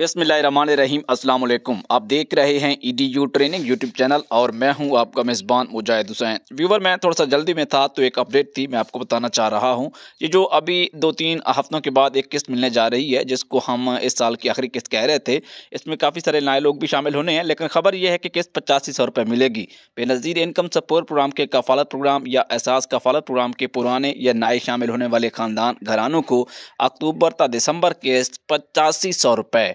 बसमीम अल्लाम आप देख रहे हैं E D U training YouTube channel और मैं हूं आपका मेज़बान मुजाहिद हुसैन व्यूवर मैं थोड़ा सा जल्दी में था तो एक अपडेट थी मैं आपको बताना चाह रहा हूं ये जो अभी दो तीन हफ्तों के बाद एक किस्त मिलने जा रही है जिसको हम इस साल की आखिरी किस्त कह रहे थे इसमें काफ़ी सारे नए लोग भी शामिल होने हैं लेकिन खबर यह है कि किस्त पचासी सौ रुपये मिलेगी बेनज़ीर इनकम सपोर्ट प्रोग्राम के कफालत प्रोग्राम या एहसास कफालत प्रोग्राम के पुराने या नए शामिल होने वाले ख़ानदान घरानों को अक्टूबर तथा दिसंबर किस्त पचासी सौ रुपये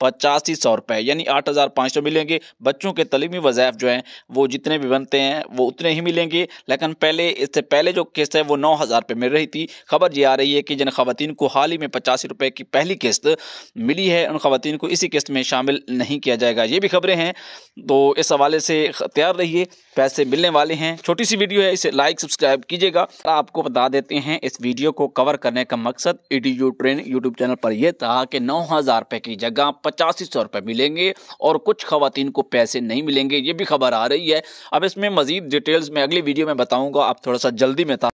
पचासी सौ रुपये यानी आठ हज़ार पाँच सौ मिलेंगे बच्चों के तलीमी वज़ैफ जो हैं वो जितने भी बनते हैं वो उतने ही मिलेंगे लेकिन पहले इससे पहले जो किस्त है वो नौ हज़ार रुपये मिल रही थी खबर ये आ रही है कि जिन खातन को हाल ही में पचासी रुपये की पहली किस्त मिली है उन खातन को इसी किस्त में शामिल नहीं किया जाएगा ये भी खबरें हैं तो इस हवाले से तैयार रहिए पैसे मिलने वाले हैं छोटी सी वीडियो है इसे लाइक सब्सक्राइब कीजिएगा आपको बता देते हैं इस वीडियो को कवर करने का मकसद E D U train YouTube channel पर यह था कि नौ हज़ार रुपये की जगह पचासी सौ रुपये मिलेंगे और कुछ खातन को पैसे नहीं मिलेंगे ये भी खबर आ रही है अब इसमें मज़ीद डिटेल्स में अगली वीडियो में बताऊँगा आप थोड़ा सा जल्दी में